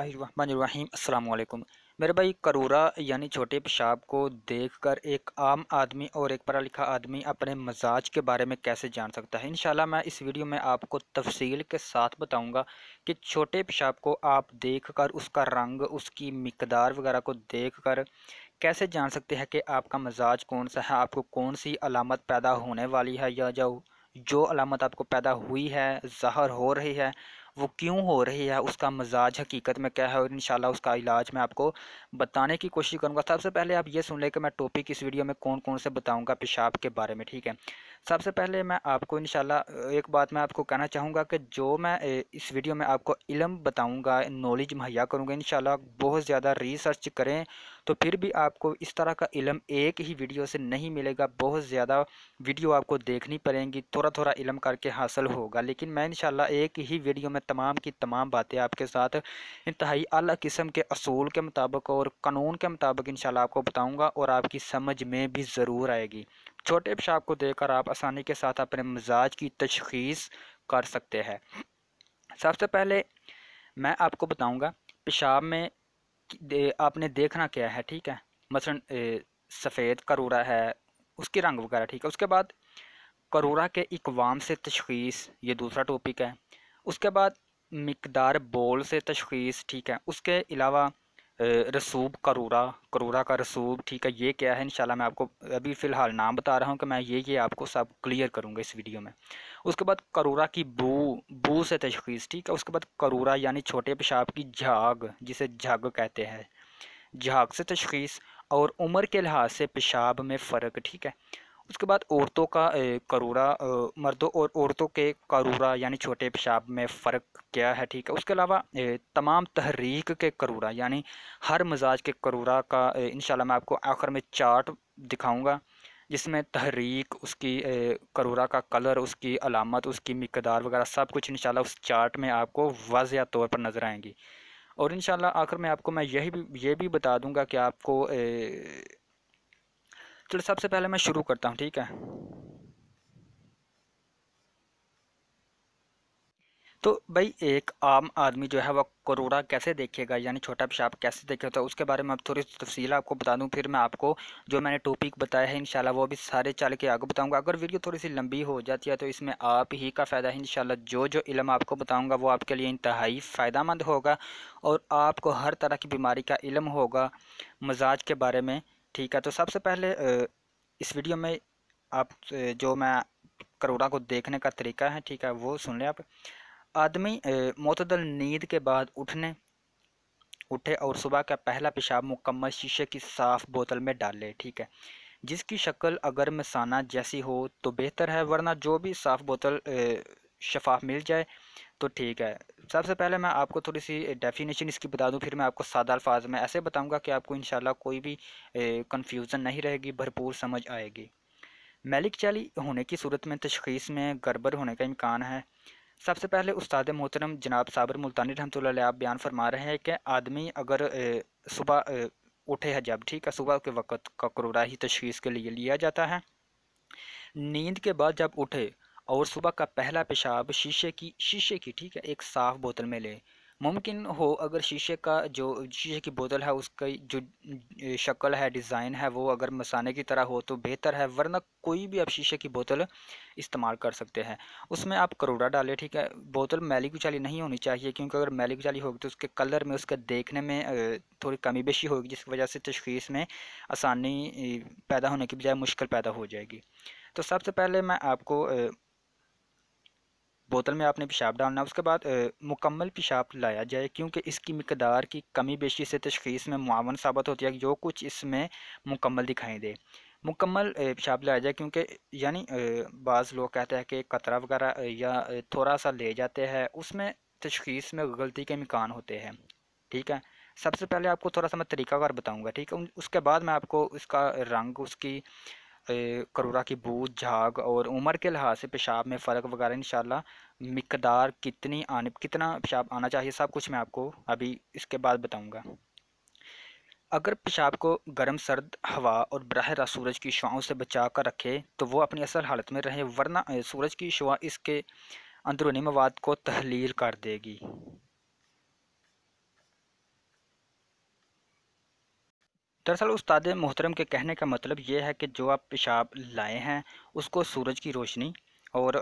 अस्सलाम वालेकुम मेरे भाई करूरा यानी छोटे पेशाब को देखकर एक आम आदमी और एक पढ़ा लिखा आदमी अपने मजाज के बारे में कैसे जान सकता है इन मैं इस वीडियो में आपको तफसील के साथ बताऊंगा कि छोटे पेशाब को आप देखकर उसका रंग उसकी मकदार वगैरह को देखकर कैसे जान सकते हैं कि आपका मजाज कौन सा है आपको कौन सी अलामत पैदा होने वाली है या जो जो अलामत आपको पैदा हुई है ज़ाहर हो रही है वो क्यों हो रही है उसका मजाज हकीकत में क्या है और इन उसका इलाज मैं आपको बताने की कोशिश करूँगा सबसे पहले आप ये सुन लें कि मैं टॉपिक इस वीडियो में कौन कौन से बताऊँगा पेशाब के बारे में ठीक है सबसे पहले मैं आपको इन एक बात मैं आपको कहना चाहूँगा कि जो मैं इस वीडियो में आपको इलम बताऊँगा नॉलेज मुहैया करूँगा इन बहुत ज़्यादा रिसर्च करें तो फिर भी आपको इस तरह का इलम एक ही वीडियो से नहीं मिलेगा बहुत ज़्यादा वीडियो आपको देखनी पड़ेंगी थोड़ा थोड़ा इलम करके हासिल होगा लेकिन मैं इन एक ही वीडियो में तमाम की तमाम बातें आपके साथ इंतहाई अल किस्म के असूल के मुताबिक और कानून के मुताबिक इन आपको बताऊँगा और आपकी समझ में भी ज़रूर आएगी छोटे पेशाब को देखकर आप आसानी के साथ अपने मिजाज की तशखीस कर सकते हैं सबसे पहले मैं आपको बताऊंगा पेशाब में दे, आपने देखना क्या है ठीक है मसलन सफ़ेद करूरा है उसकी रंग वगैरह ठीक है उसके बाद करूरा के इकवाम से तशखीस ये दूसरा टॉपिक है उसके बाद मकदार बोल से तशखीस ठीक है उसके अलावा रसूब करूरा करूरा का रसूब ठीक है ये क्या है इंशाल्लाह मैं आपको अभी फ़िलहाल नाम बता रहा हूँ कि मैं ये ये आपको सब क्लियर करूँगा इस वीडियो में उसके बाद करूरा की बू बू से तशखीस ठीक है उसके बाद करूरा यानी छोटे पेशाब की झाग जिसे झाग कहते हैं झाग से तशखीस और उम्र के लिहाज से पेशाब में फ़र्क ठीक है उसके बाद औरतों का करूरा मर्दों और औरतों के करूरा यानी छोटे पेशाब में फ़र्क क्या है ठीक है उसके अलावा तमाम तहरीक के करूरा यानी हर मजाज के करूरा का इन मैं आपको आखिर में चार्ट दिखाऊँगा जिसमें तहरीक उसकी करूरा का कलर उसकी अलामत उसकी मकदार वगैरह सब कुछ इन उस चार्ट में आपको वाजिया तौर पर नज़र आएंगी और इन आखिर में आपको मैं यही ये भी बता दूंगा कि आपको ए, चलो सबसे पहले मैं शुरू करता हूँ ठीक है तो भाई एक आम आदमी जो है वह करोड़ा कैसे देखेगा यानी छोटा पेशाब कैसे देखेगा तो उसके बारे में अब थोड़ी सी तफसील आपको बता दूँ फिर मैं आपको जो मैंने टॉपिक बताया है इंशाल्लाह वो भी सारे चल के आगे बताऊँगा अगर वीडियो थोड़ी सी लंबी हो जाती है तो इसमें आप ही का फ़ायदा है इंशाल्लाह जो जो इलम आपको बताऊँगा वो आपके लिए इंतहाई फ़ायदा होगा और आपको हर तरह की बीमारी का इलम होगा मजाज के बारे में ठीक है तो सबसे पहले इस वीडियो में आप जो मैं करोड़ा को देखने का तरीका है ठीक है वो सुन लें आप आदमी मतदल नींद के बाद उठने उठे और सुबह का पहला पेशाब मुकम्मल शीशे की साफ़ बोतल में डाले ठीक है जिसकी शक्ल अगर मसाना जैसी हो तो बेहतर है वरना जो भी साफ़ बोतल शफाफ मिल जाए तो ठीक है सबसे पहले मैं आपको थोड़ी सी डेफिनेशन इसकी बता दूं फिर मैं आपको सादा अल्फाज में ऐसे बताऊंगा कि आपको इंशाल्लाह कोई भी कंफ्यूजन नहीं रहेगी भरपूर समझ आएगी मैलिक चाली होने की सूरत में तशखीस में गड़बड़ होने का इम्कान है सबसे पहले उस्ताद मोहतरम जनाब साबर मुल्तानी रहमत आप बयान फरमा रहे हैं कि आदमी अगर सुबह उठे है जब ठीक है सुबह के वक़्त का क्रोरा ही तशीस के लिए लिया जाता है नींद के बाद जब उठे और सुबह का पहला पेशाब शीशे की शीशे की ठीक है एक साफ़ बोतल में ले मुमकिन हो अगर शीशे का जो शीशे की बोतल है उसकी जो शक्ल है डिज़ाइन है वो अगर मसाने की तरह हो तो बेहतर है वरना कोई भी आप शीशे की बोतल इस्तेमाल कर सकते हैं उसमें आप करोड़ा डालें ठीक है बोतल मैली कुचाली नहीं होनी चाहिए क्योंकि अगर मैली कुचाली होगी तो उसके कलर में उसके देखने में थोड़ी कमी बेशी होगी जिसकी वजह से तशखीस में आसानी पैदा होने की बजाय मुश्किल पैदा हो जाएगी तो सबसे पहले मैं आपको बोतल में आपने पेशाब डालना उसके बाद मुकम्मल पेशाब लाया जाए क्योंकि इसकी मकदार की कमी बेशी से तशखीस में मुआवन साबित होती है जो कुछ इसमें मुकम्मल दिखाई दे मुकम्मल पेशाब लाया जाए क्योंकि यानी बाज़ लोग कहते हैं कि कतरा वगैरह या थोड़ा सा ले जाते हैं उसमें तशखीस में गलती के इम्कान होते हैं ठीक है सबसे पहले आपको थोड़ा सा मैं तरीक़ाकार बताऊँगा ठीक है उसके बाद मैं आपको उसका रंग उसकी करूरा की बूथ झाग और उम्र के लिहाज से पेशाब में फ़र्क वगैरह इन मकदार कितनी आने कितना पेशाब आना चाहिए सब कुछ मैं आपको अभी इसके बाद बताऊँगा अगर पेशाब को गर्म सर्द हवा और बरह रास्त सूरज की शुआओं से बचा कर रखे तो वो अपनी असल हालत में रहे वरना सूरज की शुआ इसके अंदरूनी मवाद को तहलील कर देगी दरअसल उस्ताद मोहतरम के कहने का मतलब ये है कि जो आप पेशाब लाए हैं उसको सूरज की रोशनी और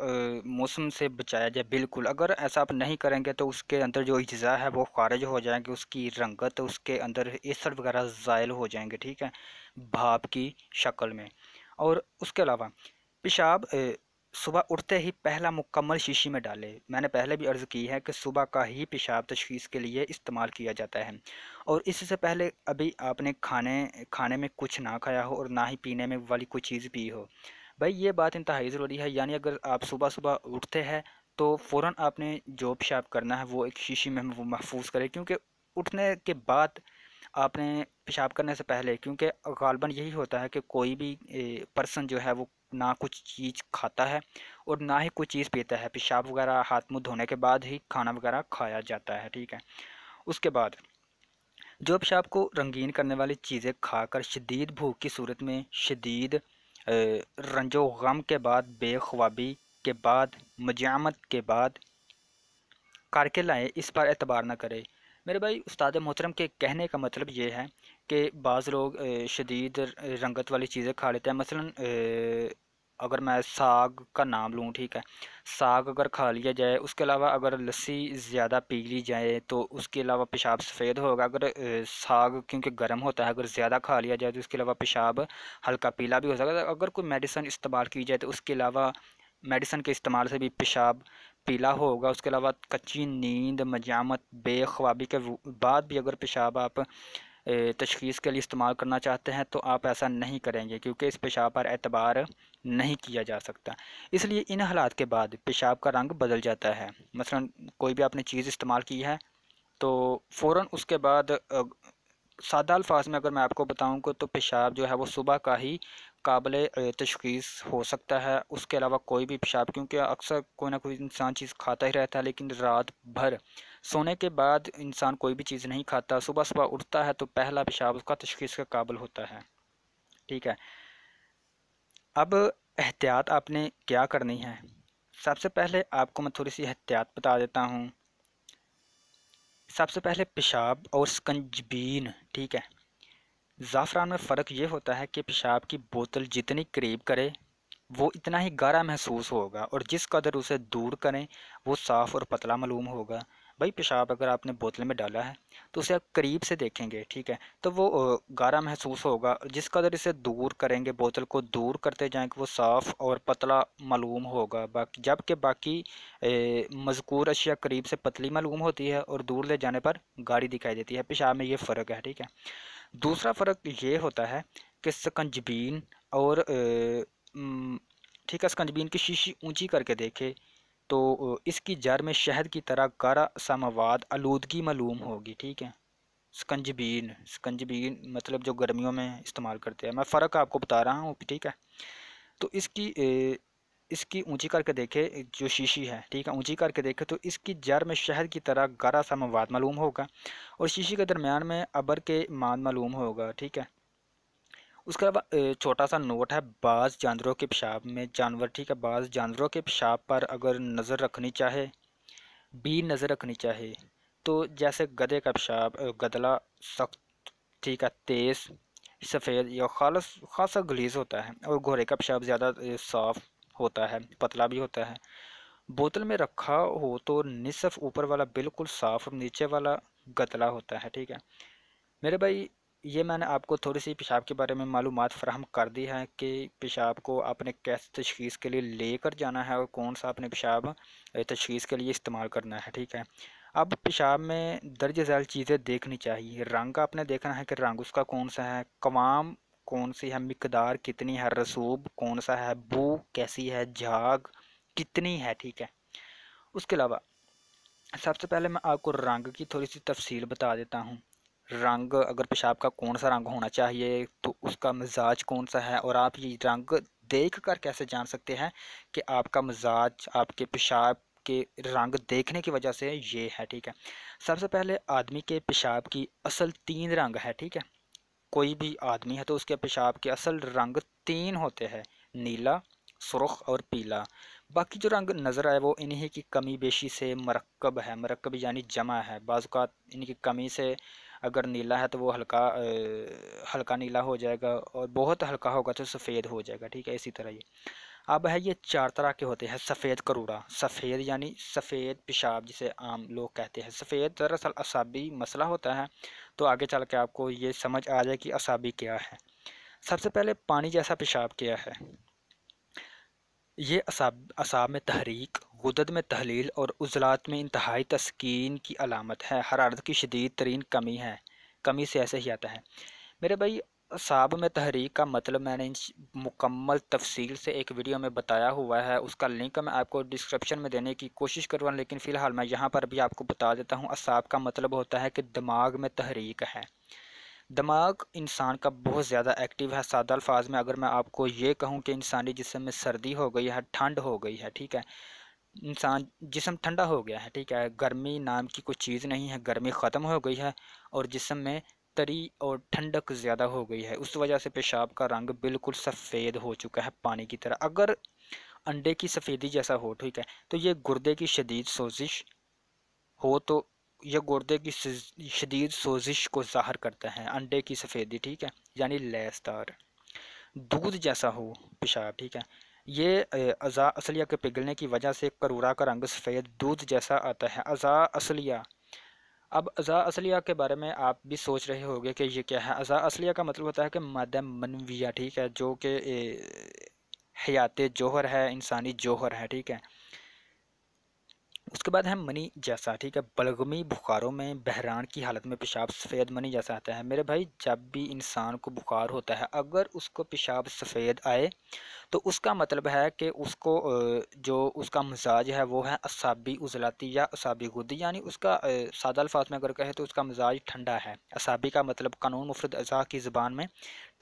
मौसम से बचाया जाए बिल्कुल अगर ऐसा आप नहीं करेंगे तो उसके अंदर जो अज्जा है वो खारिज हो जाएंगे उसकी रंगत उसके अंदर एसर वगैरह ज़ायल हो जाएंगे ठीक है भाप की शक्ल में और उसके अलावा पेशाब सुबह उठते ही पहला मुकम्मल शीशी में डालें मैंने पहले भी अर्ज़ की है कि सुबह का ही पेशाब तशीस के लिए इस्तेमाल किया जाता है और इससे पहले अभी आपने खाने खाने में कुछ ना खाया हो और ना ही पीने में वाली कोई चीज़ पी हो भाई ये बात इंतहाई ज़रूरी है यानी अगर आप सुबह सुबह उठते हैं तो फ़ौर आपने जो पेशाब करना है वो एक शीशी में महफूज करें क्योंकि उठने के बाद आपने पेशाब करने से पहले क्योंकि गालबन यही होता है कि कोई भी पर्सन जो है वो ना कुछ चीज़ खाता है और ना ही कुछ चीज़ पीता है पेशाब वगैरह हाथ मुँह धोने के बाद ही खाना वगैरह खाया जाता है ठीक है उसके बाद जो पेशाब को रंगीन करने वाली चीज़ें खाकर शदीद भूख की सूरत में शदीद रंजो गम के बाद बेख्वाबी के बाद मजामत के बाद करके लाएँ इस पर एतबार ना करें मेरे भाई उस्ताद मोहतरम के कहने का मतलब ये है कि बाज़ लोग शदीद रंगत वाली चीज़ें खा लेते हैं मसलन अगर मैं साग का नाम लूँ ठीक है साग अगर खा लिया जाए उसके अलावा अगर लस्सी ज़्यादा पी ली जाए तो उसके अलावा पेशाब सफ़ेद होगा अगर साग क्योंकि गर्म होता है अगर ज़्यादा खा लिया जाए तो उसके अलावा पेशाब हल्का पीला भी हो सकता है अगर कोई मेडिसन इस्तेमाल की जाए तो उसके अलावा मेडिसन के इस्तेमाल से भी पेशाब पीला होगा उसके अलावा कच्ची नींद मजामत बेखवाबी के बाद भी अगर पेशाब आप तशखीस के लिए इस्तेमाल करना चाहते हैं तो आप ऐसा नहीं करेंगे क्योंकि इस पेशाब पर एतबार नहीं किया जा सकता इसलिए इन हालात के बाद पेशाब का रंग बदल जाता है मसलन कोई भी आपने चीज़ इस्तेमाल की है तो फ़ौर उसके बाद सादा अल्फाज में अगर मैं आपको बताऊँगा को तो पेशाब जो है वो सुबह का ही काबिल तशखीस हो सकता है उसके अलावा कोई भी पेशाब क्योंकि अक्सर कोई ना कोई इंसान चीज़ खाता ही रहता है लेकिन रात भर सोने के बाद इंसान कोई भी चीज़ नहीं खाता सुबह सुबह उठता है तो पहला पेशाब उसका तशखीस के काबिल होता है ठीक है अब एहतियात आपने क्या करनी है सबसे पहले आपको मैं थोड़ी सी एहतियात बता देता हूँ सबसे पहले पेशाब और स्कंजबीन ठीक है ज़ाफ़रान में फ़र्क ये होता है कि पेशाब की बोतल जितनी करीब करे वो इतना ही गाढ़ा महसूस होगा और जिस कदर उसे दूर करें वो साफ़ और पतला मालूम होगा भाई पेशाब अगर आपने बोतल में डाला है तो उसे आप करीब से देखेंगे ठीक है तो वो गारा महसूस होगा जिस कदर इसे दूर करेंगे बोतल को दूर करते जाएंगे वो साफ़ और पतला मालूम होगा बाकी जबकि बाकी मजकूर अशिया करीब से पतली मालूम होती है और दूर ले जाने पर गाड़ी दिखाई देती है पेशाब में ये फ़र्क है ठीक है दूसरा फ़र्क ये होता है कि सकंजबीन और ठीक है सकंजबीन की शीशी ऊँची करके देखे तो इसकी जर में शहद की तरह कारा सा मवाद आलूदगी मलूम होगी ठीक है स्कंजबीन स्कंजबीन मतलब जो गर्मियों में इस्तेमाल करते हैं मैं फ़र्क आपको बता रहा हूँ ठीक है तो इसकी ए, इसकी ऊंची करके देखे जो शीशी है ठीक है ऊंची करके देखे तो इसकी जर में शहद की तरह गारा सा मवाद मालूम होगा और शीशी के दरमियान में अबर के मान मालूम होगा ठीक है उसके अलावा छोटा सा नोट है बाज़ जानवरों के पेशाब में जानवर ठीक है बाज़ जानवरों के पेशाब पर अगर नज़र रखनी चाहे भी नज़र रखनी चाहे तो जैसे गधे का पेशाब गदला सख्त ठीक है तेज़ सफ़ेद या खालस खासा गलीज होता है और घोड़े का पेशाब ज़्यादा साफ़ होता है पतला भी होता है बोतल में रखा हो तो निसफ ऊपर वाला बिल्कुल साफ़ और नीचे वाला गतला होता है ठीक है मेरे भाई ये मैंने आपको थोड़ी सी पेशाब के बारे में मालूम फ़राहम कर दी है कि पेशाब को आपने कैसे तशखीस के लिए लेकर जाना है और कौन सा आपने पेशाब तशखीस के लिए इस्तेमाल करना है ठीक है अब पेशाब में दर्ज झैल चीज़ें देखनी चाहिए रंग आपने देखना है कि रंग उसका कौन सा है कवाम कौन सी है मकदार कितनी है रसूब कौन सा है बू कैसी है झाग कितनी है ठीक है उसके अलावा सबसे पहले मैं आपको रंग की थोड़ी सी तफसील बता देता हूँ रंग अगर पेशाब का कौन सा रंग होना चाहिए तो उसका मिजाज कौन सा है और आप ये रंग देख कर कैसे जान सकते हैं कि आपका मिजाज आपके पेशाब के रंग देखने की वजह से ये है ठीक है सबसे पहले आदमी के पेशाब की असल तीन रंग है ठीक है कोई भी आदमी है तो उसके पेशाब के असल रंग तीन होते हैं नीला सुरख और पीला बाकी जो रंग नज़र आए वो इन्हीं की कमी बेशी से मरकब है मरकब यानी जमा है बाज़ात इनकी कमी से अगर नीला है तो वो हल्का हल्का नीला हो जाएगा और बहुत हल्का होगा तो सफ़ेद हो जाएगा ठीक है इसी तरह ये अब है ये चार तरह के होते हैं सफ़ेद करूड़ा सफ़ेद यानी सफ़ेद पेशाब जिसे आम लोग कहते हैं सफ़ेद दरअसल असाबी मसला होता है तो आगे चल के आपको ये समझ आ जाए कि असाबी क्या है सबसे पहले पानी जैसा पेशाब क्या है ये असाब असाब में तहरीक गुदद में तहलील और उजलात में इंतहाई तस्किन की अलामत है हरारत की शदीद तरीन कमी है कमी से ऐसे ही आता है मेरे भाई साब में तहरीक का मतलब मैंने मुकम्मल तफसील से एक वीडियो में बताया हुआ है उसका लिंक मैं आपको डिस्क्रिप्शन में देने की कोशिश करूँगा लेकिन फ़िलहाल मैं यहाँ पर भी आपको बता देता हूँ असाब का मतलब होता है कि दिमाग में तहरीक है दिमाग इंसान का बहुत ज़्यादा एक्टिव है सादा अल्फाज में अगर मैं आपको ये कहूँ कि इंसानी जिसम में सर्दी हो गई है ठंड हो गई है ठीक है इंसान जिसम ठंडा हो गया है ठीक है गर्मी नाम की कोई चीज़ नहीं है गर्मी ख़त्म हो गई है और जिसम में तरी और ठंडक ज़्यादा हो गई है उस वजह से पेशाब का रंग बिल्कुल सफ़ेद हो चुका है पानी की तरह अगर अंडे की सफ़ेदी जैसा हो ठीक है तो ये गुर्दे की शदीद सोजिश हो तो यह गुर्दे की शदीद सोजिश को ज़ाहर करता है अंडे की सफ़ेदी ठीक है यानी लेसदार दूध जैसा हो पेशाब ठीक है ये अज़ा असलिया के पिघलने की वजह से करूरा का रंग सफ़ेद दूध जैसा आता है अज़ा असलिया अब अज़ा असलिया के बारे में आप भी सोच रहे होंगे कि ये क्या है अज़ा असलिया का मतलब होता है कि मादा मनविया ठीक है जो कि हयात जौहर है इंसानी जौहर है ठीक है उसके बाद है मनी जैसा ठीक है बलगमी बुखारों में बहरान की हालत में पेशाब सफ़ेद मनी जैसा आता है मेरे भाई जब भी इंसान को बुखार होता है अगर उसको पेशाब सफ़ेद आए तो उसका मतलब है कि उसको जो उसका मिजाज है वो है असाबी उजलाती या असाबी गुदी यानी उसका सादा अल्फाज में अगर कहे तो उसका मिजाज ठंडा है असाबी का मतलब कानून मुफरद अज़ा की ज़बान में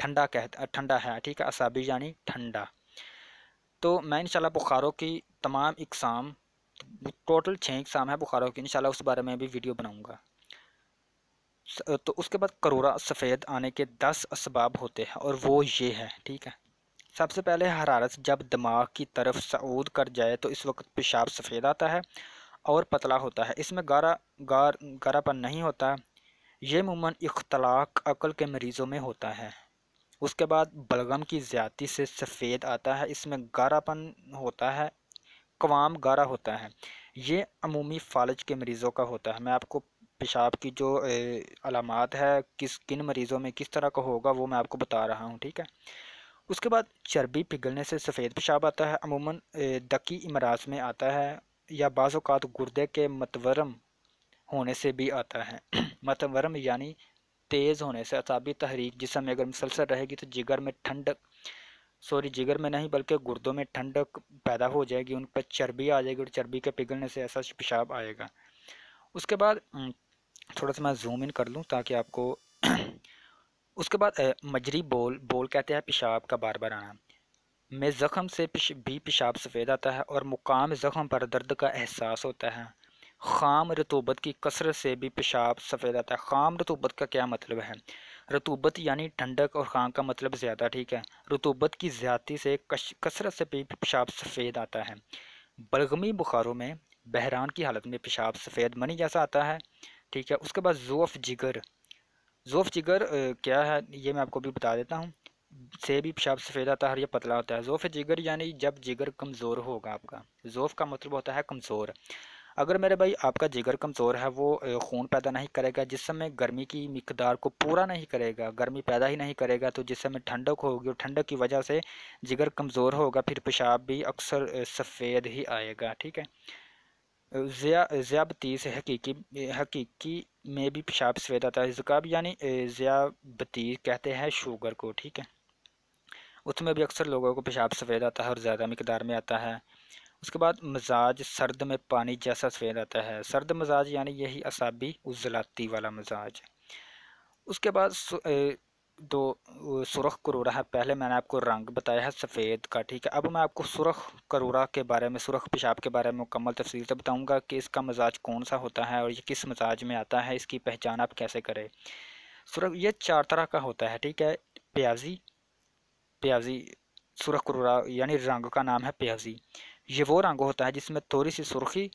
ठंडा कहता ठंडा है ठीक है असाबी यानी ठंडा तो मैं इंशाल्लाह बुखारों की तमाम इकसाम टोटल छः एग्ज़ाम है बुखारों की इन उस बारे में भी वीडियो बनाऊँगा तो उसके बाद करोरा सफ़ेद आने के दस इसबाब होते हैं और वो ये है ठीक है सबसे पहले हरारत जब दिमाग की तरफ सऊद कर जाए तो इस वक्त पेशाब सफ़ेद आता है और पतला होता है इसमें गारा गार गारापन नहीं होता ये अमूमन इख्तलाक अकल के मरीज़ों में होता है उसके बाद बलगम की ज़्यादा से सफ़ेद आता है इसमें गारापन होता है कवाम गारा होता है ये अमूमी फालज के मरीज़ों का होता है मैं आपको पेशाब की जो अलामत है किस किन मरीज़ों में किस तरह का होगा वो मैं आपको बता रहा हूँ ठीक है उसके बाद चर्बी पिघलने से सफ़ेद पेशाब आता है अमूमन दकी इमराज में आता है या बाज़ात गुर्दे के मतवरम होने से भी आता है मतवरम यानी तेज़ होने से असाबी तहरीक जिसमें अगर मुसलसल रहेगी तो जिगर में ठंडक सॉरी जिगर में नहीं बल्कि गुर्दों में ठंडक पैदा हो जाएगी उन पर चर्बी आ जाएगी और चर्बी के पिघलने से ऐसा पेशाब आएगा उसके बाद थोड़ा सा मैं जूम इन कर लूँ ताकि आपको उसके बाद मजरी बोल बोल कहते हैं पेशाब का बार बार आना में ज़ख़म से पिश, भी पेशाब सफ़ेद आता है और मुकाम ज़ख़म पर दर्द का एहसास होता है खाम रतूबत की कसरत से भी पेशाब सफ़ेद आता है खाम रतूबत का क्या मतलब है रतूबत यानी ठंडक और खां का मतलब ज़्यादा ठीक है रतूबत की ज़्यादा से कसरत से पेशाब सफ़ेद आता है बलगमी बुखारों में बहरान की हालत में पेशाब सफ़ेद मनी जैसा आता है ठीक है उसके बाद जोफ़ जिगर जोफ़ जिगर क्या है ये मैं आपको भी बता देता हूँ से भी पेशाब सफ़ेद आता है और यह पतला होता है जोफ़ जिगर यानी जब जिगर कमज़ोर होगा आपका जोफ़ का मतलब होता है कमज़ोर अगर मेरे भाई आपका जिगर कमज़ोर है वो खून पैदा नहीं करेगा जिस समय गर्मी की मकदार को पूरा नहीं करेगा गर्मी पैदा ही नहीं करेगा तो जिस समय ठंडक होगी और ठंडक की वजह से जिगर कमज़ोर होगा फिर पेशाब भी अक्सर सफ़ेद ही आएगा ठीक है ज़िया ज़ियाबतीस हकीकी हकीकी में भी पेशाब सफ़ेद आता है ज़ुकाब यानी ज़ियाबतीस कहते हैं शुगर को ठीक है उसमें भी अक्सर लोगों को पेशाब सफ़ेद आता है और ज़्यादा मकदार में आता है उसके बाद मजाज सर्द में पानी जैसा सफ़ेद आता है सर्द मजाज यानी यही असाबी उजलाती वाला मजाज उसके बाद दो सुरख करूरा है पहले मैंने आपको रंग बताया है सफ़ेद का ठीक है अब मैं आपको सुरख करूरा के बारे में सुरख पेशाब के बारे में मुकम्मल तफसील से बताऊंगा कि इसका मजाज कौन सा होता है और ये किस मजाज में आता है इसकी पहचान आप कैसे करें सुरख ये चार तरह का होता है ठीक है प्याजी प्याजी सुरख करूरा यानी रंग का नाम है प्याजी ये वो रंग होता है जिसमें थोड़ी सी सुर्खी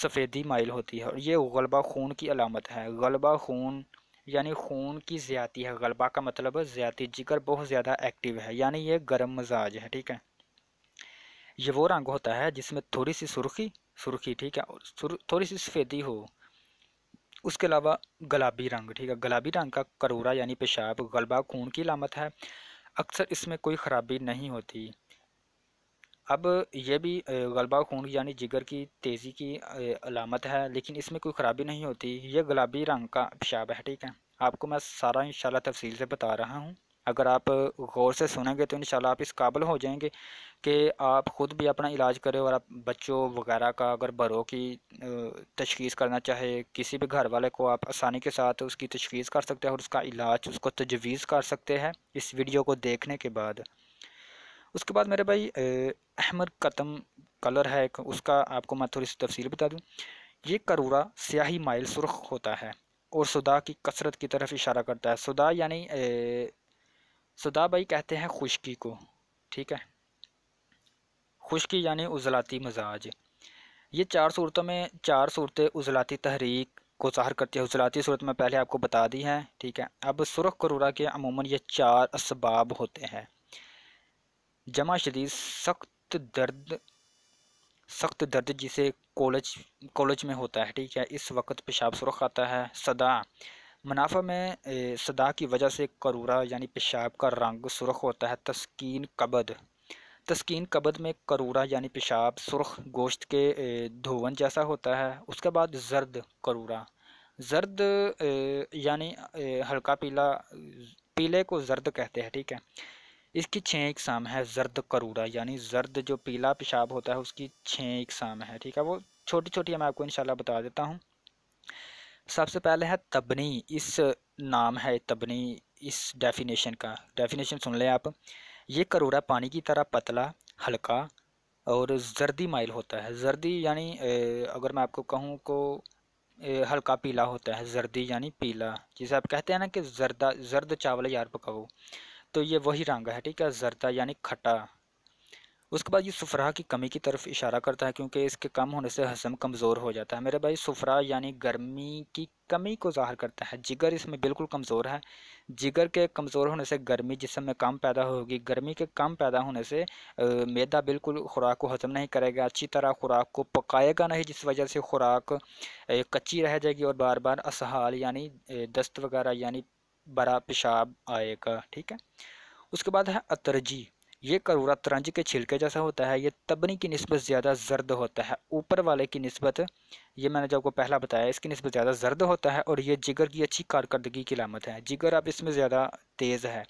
सफ़ेदी माइल होती है और ये गलबा खून की अलामत है गलबा खून यानी खून की ज़्यादा है गलबा का मतलब ज़्यादा जिगर बहुत ज़्यादा एक्टिव है यानी ये गर्म मजाज है ठीक है ये वो रंग होता है जिसमें थोड़ी सी सुर्खी सुर्खी ठीक है और थोड़ी सी सफ़ेदी हो उसके अलावा गुलाबी रंग ठीक है गुलाबी रंग का करूरा यानी पेशाब गलबा खून की अलामत है अक्सर इसमें कोई ख़राबी नहीं होती अब यह भी गलबा खून यानी जिगर की तेज़ी की अलामत है लेकिन इसमें कोई ख़राबी नहीं होती यह गुलाबी रंग का पेशाब है ठीक है आपको मैं सारा इन तफसील से बता रहा हूँ अगर आप गौर से सुनेंगे तो इन आप इस काबिल हो जाएंगे कि आप ख़ुद भी अपना इलाज करें और आप बच्चों वगैरह का अगर बड़ों की तशखीस करना चाहे किसी भी घर वाले को आप आसानी के साथ उसकी तशखीस कर सकते हैं और उसका इलाज उसको तजवीज़ कर सकते हैं इस वीडियो को देखने के बाद उसके बाद मेरे भाई अहमद कतम कलर है एक उसका आपको मैं थोड़ी सी तफसील बता दूँ ये करूरा स्याही माइल सुरख होता है और सुदा की कसरत की तरफ इशारा करता है सुदा यानी सुदा भाई कहते हैं खुशकी को ठीक है खुशकी यानी उजलाती मजाज ये चार सूरतों में चार सूरतें उजलाती तहरीक को ज़ाहर करती है उजलाती सूरत में पहले आपको बता दी है ठीक है अब सुरख करूरा के अमूमन ये चार इसबाब होते हैं जमा शदीद सख्त दर्द सख्त दर्द जिसे कॉलेज कॉलेज में होता है ठीक है इस वक्त पेशाब सुरख आता है सदा मुनाफा में ए, सदा की वजह से करूरा यानी पेशाब का रंग सुरख होता है तस्कीन कबद तस्कीन कबद में करूरा यानी पेशाब सुरख गोश्त के धोवन जैसा होता है उसके बाद जर्द करूरा जर्द यानी हल्का पीला पीले को जर्द कहते हैं ठीक है इसकी छः इकसाम है जर्द करूरा यानी जर्द जो पीला पेशाब होता है उसकी छः इकसाम है ठीक है वो छोटी छोटी मैं आपको इनशाला बता देता हूँ सबसे पहले है तबनी इस नाम है तबनी इस डेफिनेशन का डेफिनेशन सुन लें आप ये करूरा पानी की तरह पतला हल्का और जर्दी माइल होता है जर्दी यानी अगर मैं आपको कहूँ को हल्का पीला होता है जर्दी यानी पीला जिसे आप कहते हैं ना कि जर्दा जर्द चावल यार पकाओ तो ये वही रंग है ठीक है जरदा यानी खट्टा उसके बाद ये सफरा की कमी की तरफ इशारा करता है क्योंकि इसके कम होने से हजम कमज़ोर हो जाता है मेरे भाई सफरा यानी गर्मी की कमी को ज़ाहर करता है जिगर इसमें बिल्कुल कमज़ोर है जिगर के कमज़ोर होने से गर्मी जिसम में कम पैदा होगी गर्मी के कम पैदा होने से मैदा बिल्कुल खुराक को हजम नहीं करेगा अच्छी तरह खुराक को पकाएगा नहीं जिस वजह से खुराक कच्ची रह जाएगी और बार बार असहाल यानी दस्त वगैरह यानी बरा पेशाब आएगा ठीक है उसके बाद है अतरजी ये करूरा तरंज के छिलके जैसा होता है ये तबनी की नस्बत ज़्यादा जर्द होता है ऊपर वाले की नस्बत ये मैंने जो आपको पहला बताया इसकी नस्बत ज़्यादा जर्द होता है और ये जिगर की अच्छी कारकर्दगी की लामत है जिगर अब इसमें ज़्यादा तेज़ है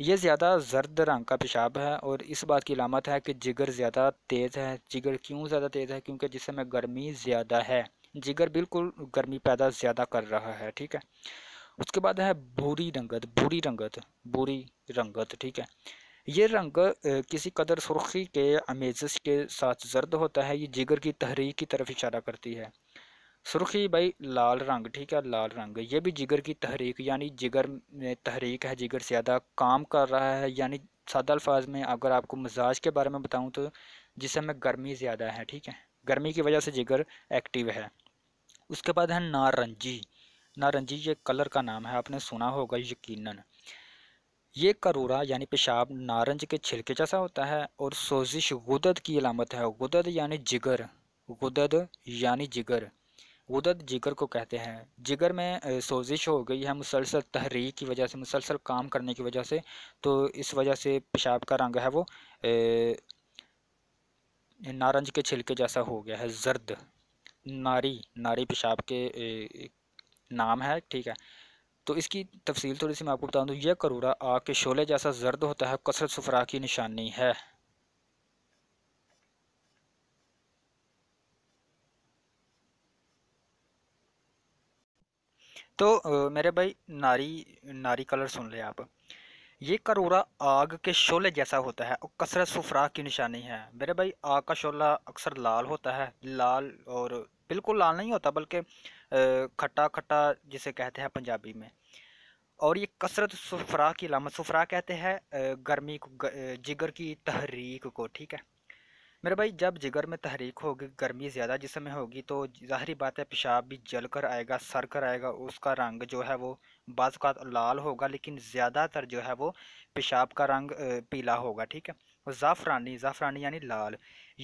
ये ज़्यादा जर्द रंग का पेशाब है और इस बात की लामत है कि जिगर ज़्यादा तेज़ है जिगर क्यों ज़्यादा तेज़ है क्योंकि जिसमें गर्मी ज़्यादा है जिगर बिल्कुल गर्मी पैदा ज़्यादा कर रहा है ठीक है उसके बाद है भूरी रंगत भूरी रंगत भूरी रंगत ठीक है ये रंग किसी कदर सुर्खी के अमेजस के साथ जर्द होता है ये जिगर की तहरीक की तरफ इशारा करती है सुर्खी भाई लाल रंग ठीक है लाल रंग ये भी जिगर की तहरीक यानी जिगर में तहरीक है जिगर से ज़्यादा काम कर रहा है यानी सादा अल्फाज में अगर आपको मिजाज के बारे में बताऊँ तो जिसे में गर्मी ज़्यादा है ठीक है गर्मी की वजह से जिगर एक्टिव है उसके बाद है नारंजी नारंगी ये कलर का नाम है आपने सुना होगा यकीनन ये करूरा यानी पेशाब नारंज के छिलके जैसा होता है और सोजिश गुदद की अलामत है गुदद यानी जिगर गुदद यानी जिगर गुदद जिगर को कहते हैं जिगर में सोजिश हो गई है मुसलसल तहरीक की वजह से मुसलसल काम करने की वजह से तो इस वजह से पेशाब का रंग है वो ए, नारंज के छिलके जैसा हो गया है जर्द नारी नारी पेशाब के ए, नाम है ठीक है तो इसकी तफसील थोड़ी सी मैं आपको बता दूँ तो यह करूरा आग के शोले जैसा जर्द होता है कसरत सफरा की निशानी है तो मेरे भाई नारी नारी कलर सुन ले आप ये करोरा आग के शोले जैसा होता है और कसरत सफरा की निशानी है मेरे भाई आग का शोला अक्सर लाल होता है लाल और बिल्कुल लाल नहीं होता बल्कि खट्टा खट्टा जिसे कहते हैं पंजाबी में और ये कसरत सफरा की लामत सफरा कहते हैं गर्मी को जिगर की तहरीक को ठीक है मेरे भाई जब जिगर में तहरीक होगी गर्मी ज़्यादा जिसमें होगी तो ज़ाहरी बात है पेशाब भी जल कर आएगा सर कर आएगा उसका रंग जो है वो बाद लाल होगा लेकिन ज़्यादातर जो है वो पेशाब का रंग पीला होगा ठीक है ज़ाफ़रानी ज़ाफ़रानी यानी लाल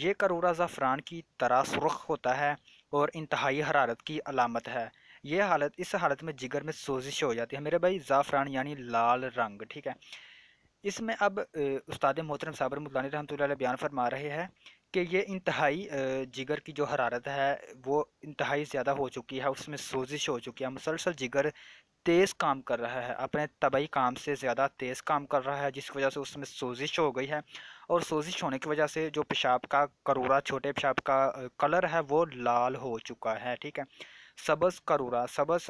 ये करूरा ज़ाफ़रान की तरह सुरख होता है और इंतहाई हरारत की अलामत है यह हालत इस हालत में जिगर में सोजिश हो जाती है मेरे भाई ज़ाफ़रान यानी लाल रंग ठीक है इसमें अब उस्ताद मोहतरम साबर मुलानी रहमत बयान फरमा रहे हैं कि ये इंतहाई जिगर की जो हरारत है वो इंतहाई ज़्यादा हो चुकी है उसमें सोजिश हो चुकी है मुसलसल जिगर तेज़ काम कर रहा है अपने तबई काम से ज़्यादा तेज़ काम कर रहा है जिसकी वजह से उसमें सोजिश हो गई है और सोजिश होने की वजह से जो पेशाब का करूरा छोटे पेशाब का कलर है वो लाल हो चुका है ठीक है सबस करूरा सबज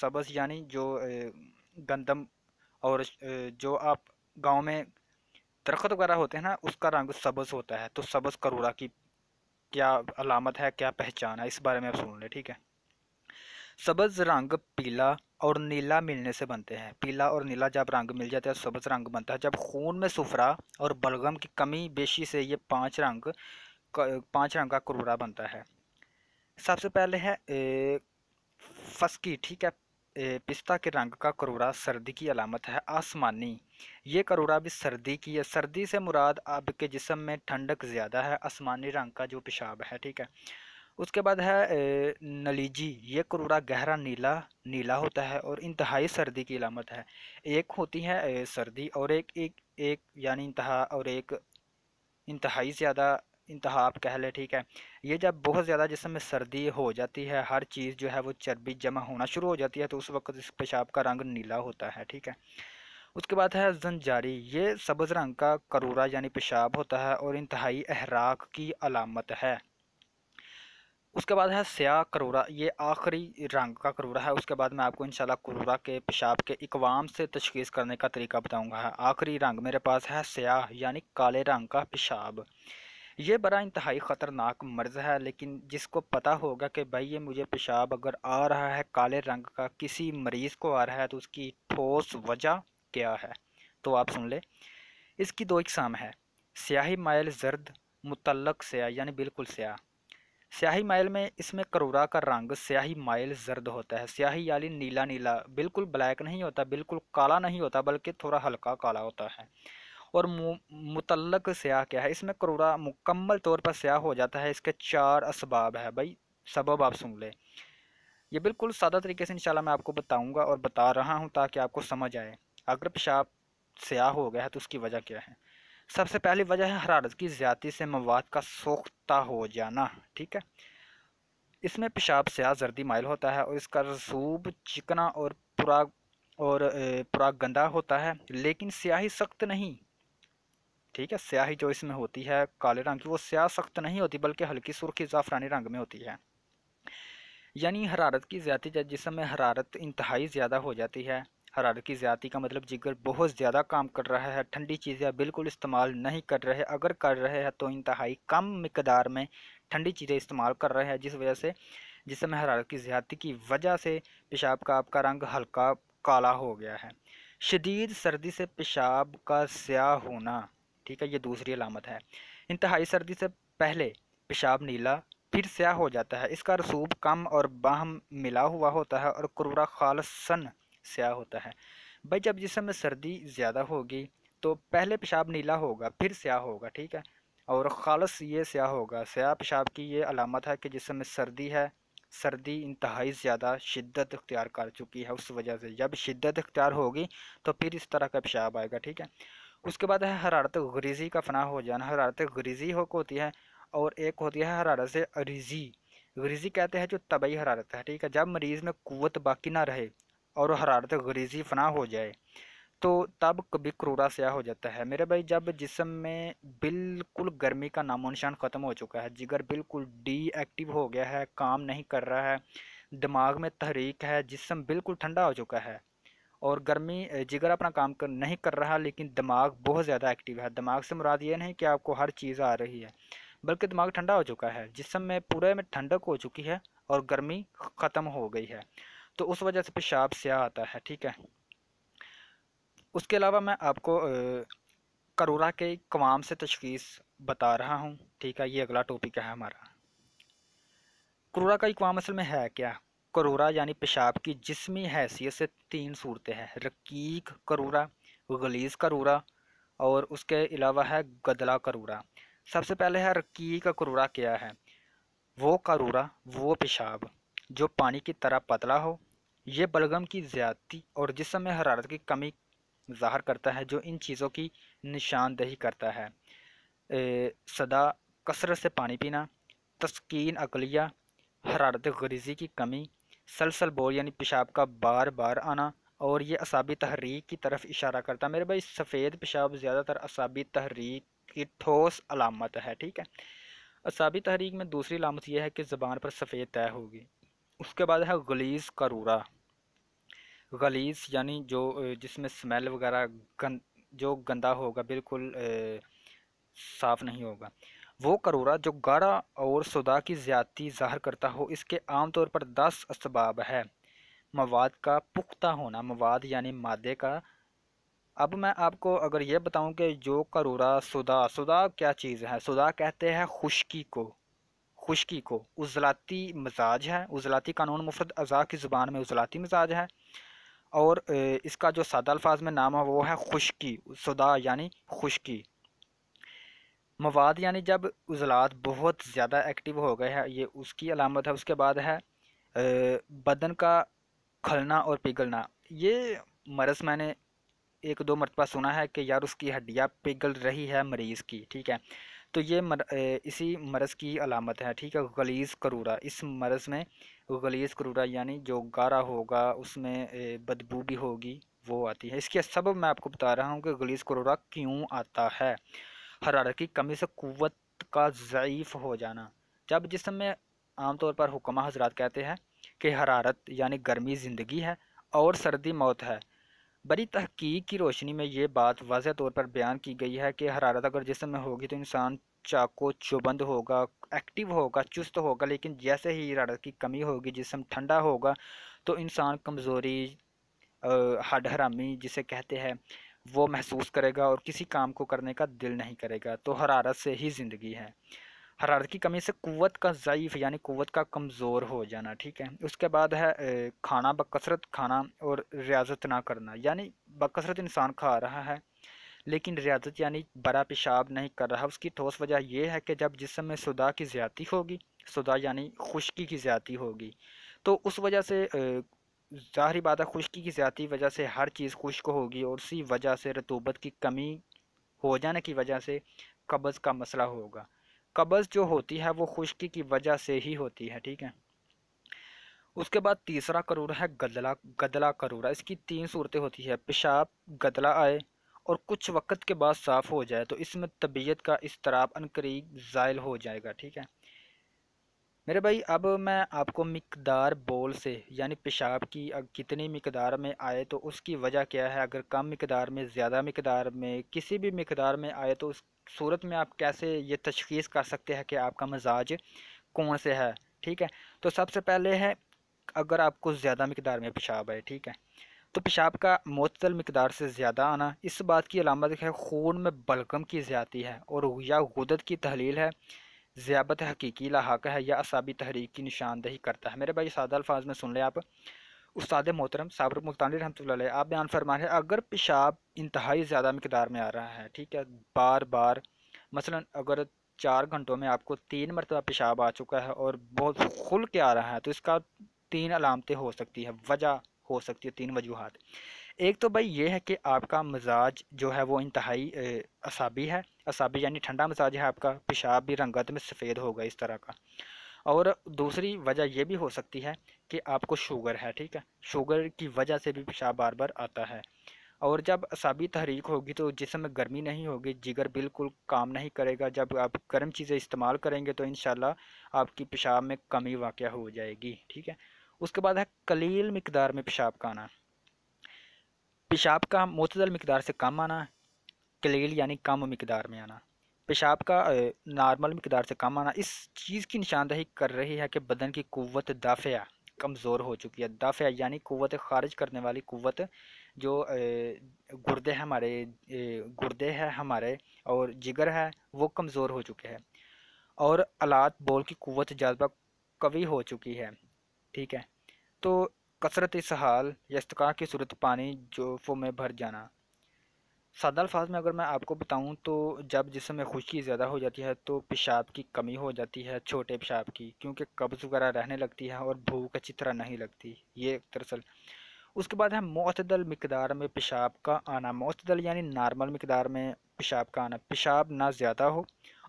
सबस यानी जो गंदम और जो आप गांव में दरख्त वगैरह होते हैं ना उसका रंग सब्ज़ होता है तो सब्ज़ करूरा की क्या अलामत है क्या पहचान है इस बारे में आप सुन लें ठीक है सब्ज़ रंग पीला और नीला मिलने से बनते हैं पीला और नीला जब रंग मिल जाता है तो सब्ज़ रंग बनता है जब खून में सुफरा और बलगम की कमी बेशी से ये पांच रंग पांच रंग का करूरा बनता है सबसे पहले है फसकी फस्की ठीक है पिस्ता के रंग का करूरा सर्दी की अलामत है आसमानी ये करूरा भी सर्दी की है सर्दी से मुराद आपके जिसम में ठंडक ज़्यादा है आसमानी रंग का जो पेशाब है ठीक है उसके बाद है नलीजी ये करूरा गहरा नीला नीला होता है और इंतहाई सर्दी की अलामत है एक होती है सर्दी और एक एक एक यानी इंतहा और एक इंतहाई ज़्यादा इंतहा आप कह लें ठीक है ये जब बहुत ज़्यादा जिसम में सर्दी हो जाती है हर चीज़ जो है वो चर्बी जमा होना शुरू हो जाती है तो उस वक्त इस पेशाब का रंग नीला होता है ठीक है उसके बाद है जंजारी ये सब्ज़ रंग का करूरा यानी पेशाब होता है और इंतहाई अहराक की अलामत है उसके बाद है स्याह करूरा ये आखिरी रंग का करूरा है उसके बाद मैं आपको इंशाल्लाह करूरा के पेशाब के इकवाम से तशखीस करने का तरीका बताऊंगा आखिरी रंग मेरे पास है स्याह यानी काले रंग का पेशाब ये बड़ा इंतहाई ख़तरनाक मर्ज़ है लेकिन जिसको पता होगा कि भाई ये मुझे पेशाब अगर आ रहा है काले रंग का किसी मरीज़ को आ रहा है तो उसकी ठोस वजह क्या है तो आप सुन ले इसकी दो इकसाम है स्याही मायल जर्द मुतलक स्याह यानी बिल्कुल स्याह स्याही मायल में इसमें करूरा का रंग स्याही मायल जर्द होता है स्याही यानी नीला नीला बिल्कुल ब्लैक नहीं होता बिल्कुल काला नहीं होता बल्कि थोड़ा हल्का काला होता है और मुतलक स्याह क्या है इसमें करूरा मुकम्मल तौर पर स्याह हो जाता है इसके चार इसबाब है भाई सबब आप सुन लें ये बिल्कुल सादा तरीके से इंशाल्लाह मैं आपको बताऊंगा और बता रहा हूं ताकि आपको समझ आए अगर पेशाब स्याह हो गया है तो उसकी वजह क्या है सबसे पहली वजह है हरारत की ज़्यादा से मवाद का सोख्ता हो जाना ठीक है इसमें पेशाब स्याह जर्दी माइल होता है और इसका रसूब चिकना और पुरा और पुरा गंदा होता है लेकिन स्याही सख्त नहीं ठीक है स्याही जो इसमें होती है काले रंग की वो स्याह सख्त नहीं होती बल्कि हल्की सुर्खी ज़ाफ़रानी रंग में होती है यानी हरारत की ज़्यादा जब जिसम में हरारत इंतहाई ज़्यादा हो जाती है हरारत की ज़्यादा का मतलब जिगर बहुत ज़्यादा काम कर रहा है ठंडी चीज़ें बिल्कुल इस्तेमाल नहीं कर रहे अगर कर रहे हैं तो इंतहाई कम मकदार में ठंडी चीज़ें इस्तेमाल कर रहे हैं जिस वजह से जिसमें हरारत की ज़्यादा की वजह से पेशाब का आपका रंग हल्का काला हो गया है शदीद सर्दी से पेशाब का स्याह होना ठीक है ये दूसरी अलामत है इंतहाई सर्दी से पहले पेशाब नीला फिर स्याह हो जाता है इसका रसूब कम और बाहम मिला हुआ होता है और कुर्रा खालसन स्याह होता है भाई जब जिसम में सर्दी ज़्यादा होगी तो पहले पेशाब नीला होगा फिर स्याह होगा ठीक है और खालस ये स्याह होगा स्याह पेशाब की ये अलामत है कि जिसम में सर्दी है सर्दी इंतहाई ज़्यादा शिद्दत अख्तियार कर चुकी है उस वजह से जब शिद्दत अख्तियार होगी तो फिर इस तरह का पेशाब आएगा ठीक है उसके बाद है हरारत गुरीजी का फना हो जाना हरारत गुरीजी हो होती है और एक होती है हरारत से अरीजी गरीजी कहते हैं जो तबई हरारत है ठीक है जब मरीज़ में कुत बाकी ना रहे और हरारत गरीजी फना हो जाए तो तब कभी क्रूरा स्याह हो जाता है मेरे भाई जब जिसम में बिल्कुल गर्मी का नामो निशान ख़त्म हो चुका है जिगर बिल्कुल डीएक्टिव हो गया है काम नहीं कर रहा है दिमाग में तहरीक है जिसम बिल्कुल ठंडा हो चुका है और गर्मी जिगर अपना काम कर नहीं कर रहा लेकिन दिमाग बहुत ज़्यादा एक्टिव है दिमाग से मुराद ये नहीं कि आपको हर चीज़ आ रही है बल्कि दिमाग ठंडा हो चुका है जिसम में पूरे में ठंडक हो चुकी है और गर्मी ख़त्म हो गई है तो उस वजह से पेशाब स्याह आता है ठीक है उसके अलावा मैं आपको करूरा के कवाम से तशखीस बता रहा हूँ ठीक है ये अगला टॉपिक है हमारा क्रूरा का इकवाम असल में है क्या करूरा यानी पेशाब की जिसमी हैसियत से तीन सूरतें हैं रकीक करूरा गलीज करूरा और उसके अलावा है गदला करूरा सबसे पहले है रकीक करूरा क्या है वो करूरा वो पेशाब जो पानी की तरह पतला हो ये बलगम की ज़्यादती और जिसम में हरारत की कमी ज़ाहर करता है जो इन चीज़ों की निशानदेही करता है ए, सदा कसरत से पानी पीना तस्किन अकलिया हरारत गरीज़ी की कमी सलसल बोर यानी पेशाब का बार बार आना और ये असाबी तहरीक की तरफ इशारा करता है मेरे भाई सफ़ेद पेशाब ज़्यादातर असाबी तहरीक की ठोस अलामत है ठीक है असाबी तहरीक में दूसरी अलामत यह है कि ज़बान पर सफ़ेद तय होगी उसके बाद है गलीज़ करूरा गलीस यानी जो जिसमें स्मेल वगैरह गंद जो गंदा होगा बिल्कुल साफ़ नहीं होगा वो करूरा जो गारा और सुदा की ज्यादती ज़ाहर करता हो इसके आम तौर पर दस इसबाब है मवाद का पुख्ता होना मवाद यानी मादे का अब मैं आपको अगर ये बताऊं कि जो करूरा सदा सदा क्या चीज़ है सुदा कहते हैं खुशकी को खुशकी को उजलाती मिजाज है उजलाती कानून मुफरत अज़ा की ज़ुबान में उजलाती मिजाज है और इसका जो सादा अल्फाज में नाम है वो है खुशकी सदा यानी खुशकी मवाद यानी जब उजलात बहुत ज़्यादा एक्टिव हो गए हैं ये उसकी अलामत है उसके बाद है बदन का खलना और पिघलना ये मरस मैंने एक दो मरतबा सुना है कि यार उसकी हड्डियाँ पिघल रही है मरीज़ की ठीक है तो ये मर, इसी मरस की अलामत है ठीक है गलीज़ करूरा इस मरस में गलीज़ करूरा यानी जो गारा होगा उसमें बदबू भी होगी वो आती है इसके सब मैं आपको बता रहा हूँ कि गलीज़ करूरा क्यों आता है हरारत की कमी से कुत का ज़यीफ़ हो जाना जब जिसम में आमतौर पर हुक्मा हजरात कहते हैं कि हरारत यानी गर्मी ज़िंदगी है और सर्दी मौत है बड़ी तहकीक की रोशनी में ये बात वाज तौर पर बयान की गई है कि हरारत अगर जिसम में होगी तो इंसान चाको चौबंद होगा एक्टिव होगा चुस्त होगा लेकिन जैसे ही हरारत की कमी होगी जिसम ठंडा होगा तो इंसान कमज़ोरी हड हरामी जिसे कहते हैं वो महसूस करेगा और किसी काम को करने का दिल नहीं करेगा तो हरारत से ही ज़िंदगी है हरारत की कमी से कुत का ज़यीफ़ यानी कुत का कमज़ोर हो जाना ठीक है उसके बाद है खाना बकसरत खाना और रियाजत ना करना यानी बकसरत इंसान खा रहा है लेकिन रियाजत यानी बड़ा पेशाब नहीं कर रहा उसकी ठोस वजह यह है कि जब जिसम में सुदा की ज़्यादा होगी सुदा यानी खुश्की की ज़्यादा होगी तो उस वजह से ज़ाहरी बात है खुश्की की ज़्यादा वजह से हर चीज़ खुश्क होगी और उसी वजह से रतूबत की कमी हो जाने की वजह से कब्ज़ का मसला होगा कब्ज़ जो होती है वो खुश्की की वजह से ही होती है ठीक है उसके बाद तीसरा करूरा है गदला गदला करूरा इसकी तीन सूरतें होती है पेशाब गदला आए और कुछ वक्त के बाद साफ़ हो जाए तो इसमें तबीयत का इसतराब अनकरीब ज़ायल हो जाएगा ठीक है मेरे भाई अब मैं आपको मकदार बोल से यानी पेशाब की कितनी मकदार में आए तो उसकी वजह क्या है अगर कम मकदार में ज़्यादा मकदार में किसी भी मकदार में आए तो उस सूरत में आप कैसे ये तशखीस कर सकते हैं कि आपका मजाज कौन से है ठीक है तो सबसे पहले है अगर आपको ज़्यादा मकदार में पेशाब आए ठीक है तो पेशाब का मतल मकदार से ज़्यादा आना इस बात की अलामत है खून में बलगम की ज़्यादा है और या गुदत की तहलील है ज़ियाबत हकीकी लाक है या असाबी तहरीक की निशानदही करता है मेरे भाई सादा अल्फाज में सुन लें आप उस्ताद मोहतरम साबर मुल्तानी रहमत आप बयान फरमा रहे हैं अगर पेशाब इंतहाई ज़्यादा मकदार में आ रहा है ठीक है बार बार मसला अगर चार घंटों में आपको तीन मरतबा पेशाब आ चुका है और बहुत खुल के आ रहा है तो इसका तीन अलामतें हो सकती है वजह हो सकती है तीन वजूहत एक तो भाई ये है कि आपका मिजाज जो है वो इंतहाई असाबी है असाबी यानी ठंडा मिजाज है आपका पेशाब भी रंगत में सफ़ेद होगा इस तरह का और दूसरी वजह यह भी हो सकती है कि आपको शुगर है ठीक है शुगर की वजह से भी पेशाब बार बार आता है और जब असाबी तहरीक होगी तो जिसम में गर्मी नहीं होगी जिगर बिल्कुल काम नहीं करेगा जब आप गर्म चीज़ें इस्तेमाल करेंगे तो इन आपकी पेशाब में कमी वाक़ हो जाएगी ठीक है उसके बाद है कलील मकदार में पेशाब का आना पेशाब का मतदल मकदार से कम आना कलील यानी कम मकदार में आना पेशाब का नॉर्मल मकदार से कम आना इस चीज़ की निशानदही कर रही है कि बदन की कुत दाफ़िया कमज़ोर हो चुकी है दाफ़िया यानी क़वत खारिज करने वाली कुत जो गुर्दे हैं हमारे गुर्दे है हमारे और जिगर है वो कमज़ोर हो चुके हैं और आलात बोल की कुत जज्बा कवी हो चुकी है ठीक है तो कसरत या यस्तका की सूरत पानी जोफों में भर जाना सादा अल्फाज में अगर मैं आपको बताऊं तो जब जिसम में खुशकी ज़्यादा हो जाती है तो पेशाब की कमी हो जाती है छोटे पेशाब की क्योंकि कब्ज़ वगैरह रहने लगती है और भूख अच्छी तरह नहीं लगती ये दरअसल उसके बाद है मतदल मकदार में पेशाब का आना मतदल यानी नॉर्मल मकदार में पेशाब का आना पेशाब ना ज़्यादा हो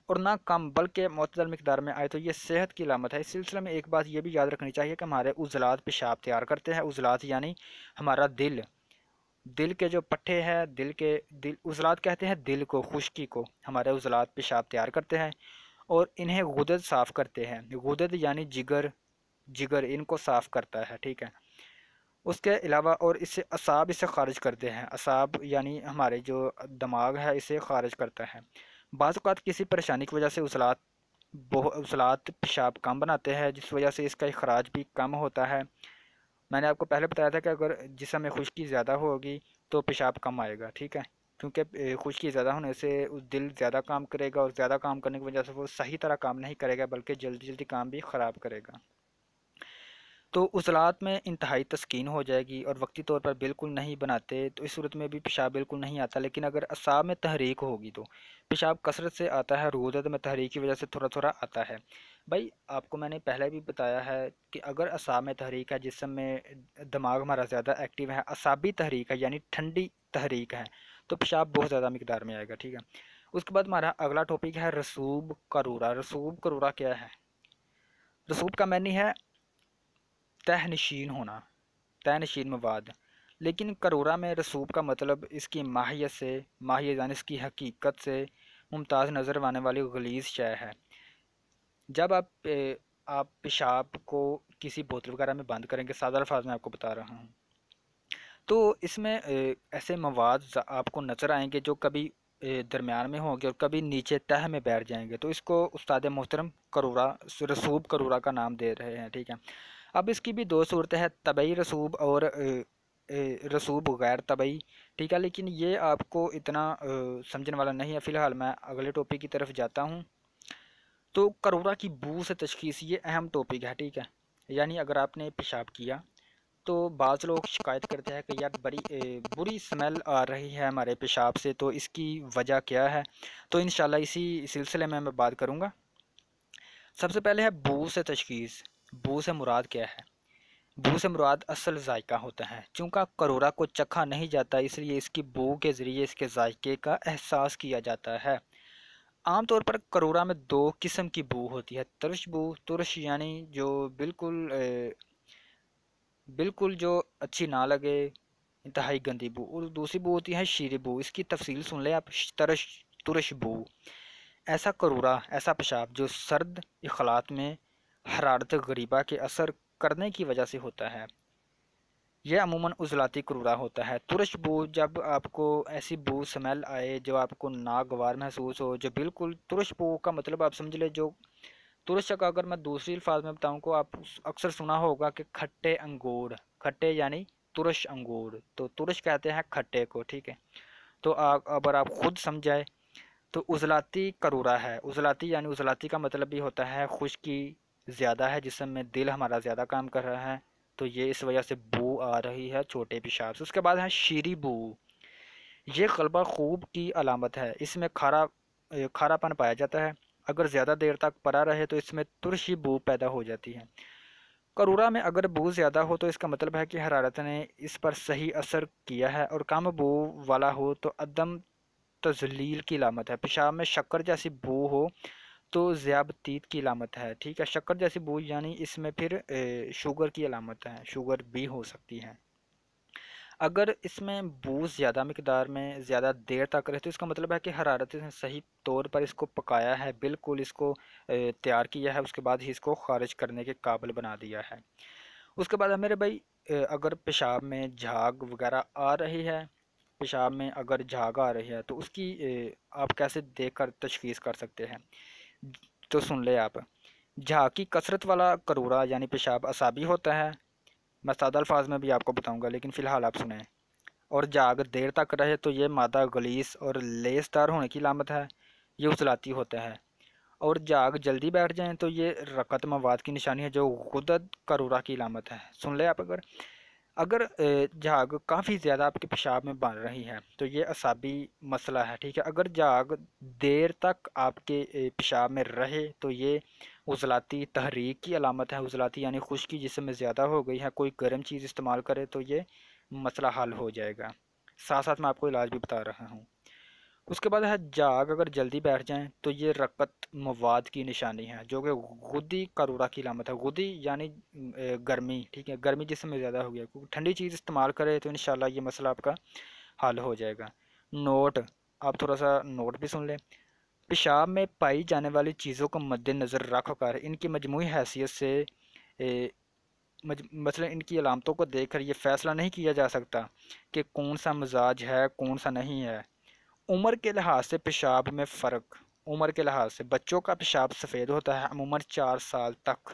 और ना कम बल्कि मतदल मकदार में आए तो ये सेहत की लामत है इस सिलसिले में एक बात ये भी याद रखनी चाहिए कि हमारे उजलात पेशाब तैयार करते हैं उजलात यानी हमारा दिल दिल के जो पट्टे हैं दिल के दिल उजलात कहते हैं दिल को खुश्की को हमारे उजलात पेशाब तैयार करते हैं और इन्हें गुदद साफ़ करते हैं गुदद यानी जिगर जिगर इनको साफ़ करता है ठीक है उसके अलावा और इसे असाब इसे ख़ारिज करते हैं असाब यानी हमारे जो दिमाग है इसे ख़ारिज करता है बाज़ात किसी परेशानी की वजह से उसलात उसलात पेशाब कम बनाते हैं जिस वजह से इसका अखराज भी कम होता है मैंने आपको पहले बताया था कि अगर जिसम में खुश्की ज़्यादा होगी तो पेशाब कम आएगा ठीक है क्योंकि खुश्की ज़्यादा होने से उस दिल ज़्यादा काम करेगा और ज़्यादा काम करने की वजह से वो सही तरह काम नहीं करेगा बल्कि जल्दी जल्दी काम भी ख़राब करेगा तो उजलात में इंतहाई तस्किन हो जाएगी और वक्ती तौर पर बिल्कुल नहीं बनाते तो इस सूरत में भी पेशाब बिल्कुल नहीं आता लेकिन अगर असाब में तहरीक होगी तो पेशाब कसरत से आता है रोज़त में तहरीक की वजह से थोड़ा थोड़ा आता है भाई आपको मैंने पहले भी बताया है कि अगर असाब में तहरीक है जिसम में दिमाग हमारा ज़्यादा एक्टिव है असाबी तहरीक है यानी ठंडी तहरीक है तो पेशाब बहुत ज़्यादा मकदार में आएगा ठीक है उसके बाद हमारा अगला टॉपिक है रसूब करूरा रसूब करूरा क्या है रसूब का मैनी है तहनशीन होना तहनशीन मवाद लेकिन करोरा में रसूब का मतलब इसकी माहियत से माहिय इसकी हकीकत से मुमताज़ नज़र आने वाली गलीज शय है जब आप ए, आप पेशाब को किसी बोतल वगैरह में बंद करेंगे सादा अल्फाज में आपको बता रहा हूँ तो इसमें ए, ऐसे मवाद आपको नज़र आएंगे जो कभी दरमियान में होंगे और कभी नीचे तह में बैठ जाएंगे तो इसको उस्ताद मोहतरम करोरा रसूब करोरा का नाम दे रहे हैं ठीक है अब इसकी भी दो सूरत है तबई रसूब और रसूब गैर तबई ठीक है लेकिन ये आपको इतना समझने वाला नहीं है फ़िलहाल मैं अगले टॉपिक की तरफ जाता हूँ तो करोरा की बू से तशखीस ये अहम टॉपिक है ठीक है यानी अगर आपने पेशाब किया तो बाज़ लोग शिकायत करते हैं कि यार बड़ी ए, बुरी स्मेल आ रही है हमारे पेशाब से तो इसकी वजह क्या है तो इन इसी सिलसिले में मैं बात करूँगा सबसे पहले है बू से तशखीस बू से मुराद क्या है बू से मुराद असल जायका होता है चूँकि करोरा को चखा नहीं जाता इसलिए इसकी बू के ज़रिए इसके जायके का एहसास किया जाता है आमतौर पर करोरा में दो किस्म की बू होती है तुरश बू तुरश यानी जो बिल्कुल ए, बिल्कुल जो अच्छी ना लगे इंतहाई गंदी बू और दूसरी बू होती है शीरी बू इसकी तफसील सुन लें आप तरश तुरश बू ऐसा करूरा ऐसा पेशाब जो सर्द इखलात में हरारत गरीबा के असर करने की वजह से होता है यह अमूमन उजलाती क्रूरा होता है तुरश बू जब आपको ऐसी बू स्मेल आए जो आपको नागवार महसूस हो जो बिल्कुल तुरश बू का मतलब आप समझ लें जो तुरश का अगर मैं दूसरी अल्फाज में बताऊं को तो आप अक्सर सुना होगा कि खट्टे अंगूर खट्टे यानी तुरश अंगूर तो तुरश कहते हैं खट्टे को ठीक है तो अगर आप खुद समझाए तो उजलाती करूरा है उजलाती यानी उजलाती का मतलब भी होता है खुश्की ज़्यादा है जिसम में दिल हमारा ज़्यादा काम कर रहा है तो ये इस वजह से बू आ रही है छोटे पेशाब से उसके बाद है शीरी बू ये गलबा खूब की अलामत है इसमें खारा खारापन पाया जाता है अगर ज़्यादा देर तक पड़ा रहे तो इसमें तुरशी बू पैदा हो जाती है करूरा में अगर बू ज़्यादा हो तो इसका मतलब है कि हरारत ने इस पर सही असर किया है और कम बू वाला हो तो अदम तजलील की लामत है पेशाब में शक्कर जैसी बू हो तो ज़्याबतीत की अलामत है ठीक है शक्कर जैसी बूझ यानी इसमें फिर शुगर की अलामत है शुगर भी हो सकती है अगर इसमें बूझ ज़्यादा मकदार में ज़्यादा देर तक रहे तो इसका मतलब है कि हरारत ने सही तौर पर इसको पकाया है बिल्कुल इसको तैयार किया है उसके बाद ही इसको खारिज करने के काबिल बना दिया है उसके बाद मेरे भाई अगर पेशाब में झाग वगैरह आ रही है पेशाब में अगर झाग आ रही है तो उसकी आप कैसे देख कर तशखीस कर सकते हैं तो सुन ले आप जहाँ की कसरत वाला करूरा यानी पेशाब असाबी होता है मैं सादा अल्फाज में भी आपको बताऊंगा लेकिन फ़िलहाल आप सुने और जाग देर तक रहे तो ये मादा गलीस और लेसदार होने की लामत है ये उजलाती होता है और जाग जल्दी बैठ जाएं तो ये रकत मवाद की निशानी है जो गुदत करूरा की लामत है सुन ले आप अगर अगर झाग काफ़ी ज़्यादा आपके पेशाब में बन रही है तो ये असाबी मसला है ठीक है अगर झाग देर तक आपके पेशाब में रहे तो ये उजलाती तहरीक की अलामत है उजलाती यानी खुश्की जिसमें ज़्यादा हो गई है कोई गर्म चीज़ इस्तेमाल करे तो ये मसला हल हो जाएगा साथ साथ मैं आपको इलाज भी बता रहा हूँ उसके बाद है जाग अगर जल्दी बैठ जाएं तो ये रकत मवाद की निशानी है जो कि गुदी करोड़ा की लामत है गुदी यानी गर्मी ठीक है गर्मी जिसमें ज़्यादा हो गया क्योंकि ठंडी चीज़ इस्तेमाल करें तो इन ये मसला आपका हल हो जाएगा नोट आप थोड़ा सा नोट भी सुन लें पेशाब में पाई जाने वाली चीज़ों को मद्दनज़र रख कर इनकी मजमू हैसियत से ए, मज, मसलन मतलब इनकी अलामतों को देख कर ये फ़ैसला नहीं किया जा सकता कि कौन सा मजाज है कौन सा नहीं है उम्र के लिहाज से पेशाब में फ़र्क उम्र के लिहाज से बच्चों का पेशाब सफ़ेद होता है अमूमन चार साल तक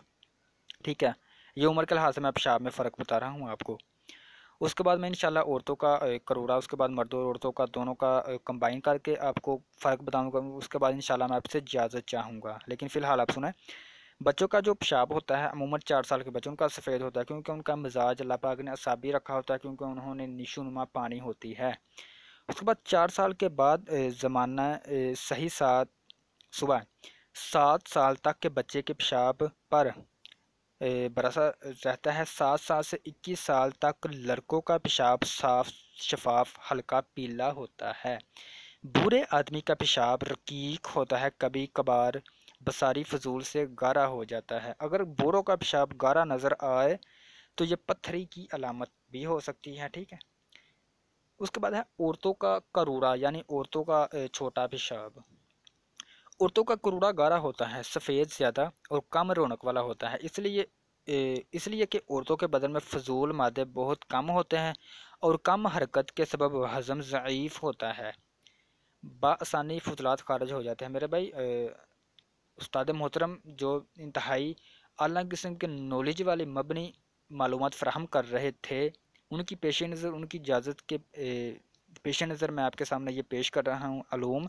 ठीक है ये उम्र के लिहाज से मैं पेशाब में फ़र्क बता रहा हूँ आपको उसके बाद मैं इंशाल्लाह औरतों का करूरा उसके बाद मर्दों और औरतों का दोनों का कंबाइन करके आपको फ़र्क बताऊँगा उसके बाद इंशाल्लाह मैं आपसे इजाज़त चाहूँगा लेकिन फ़िलहाल आप सुनें बच्चों का जो पेशाब होता है अमूमन चार साल के बच्चों का सफ़ेद होता है क्योंकि उनका मिजाज अल्लाह पाक ने असाबी रखा होता है क्योंकि उन्होंने निशुनुमा पानी होती है उसके बाद चार साल के बाद ज़माना सही सात सुबह सात साल तक के बच्चे के पेशाब पर बरसा रहता है सात साल से इक्कीस साल तक लड़कों का पेशाब साफ शफाफ हल्का पीला होता है बुरे आदमी का पेशाब रकीक होता है कभी कभार बसारी फजूल से गारा हो जाता है अगर बोरों का पेशाब गारा नज़र आए तो ये पत्थरी की अलामत भी हो सकती है ठीक है उसके बाद है औरतों का करूड़ा यानी औरतों का छोटा पेशाब औरतों का करूड़ा गाढ़ा होता है सफ़ेद ज़्यादा और कम रौनक वाला होता है इसलिए इसलिए कि औरतों के बदन में फजूल मादे बहुत कम होते हैं और कम हरकत के सबब हज़म ज़ीफ़ होता है बासानी फजलात खारज हो जाते हैं मेरे भाई उस्ताद मोहतरम जो इंतहाई अलग किस्म के नॉलेज वाली मबनी मालूम फ़राहम कर रहे थे उनकी पेश नज़र उनकी इजाज़त के पेश नज़र मैं आपके सामने ये पेश कर रहा हूँ आलूम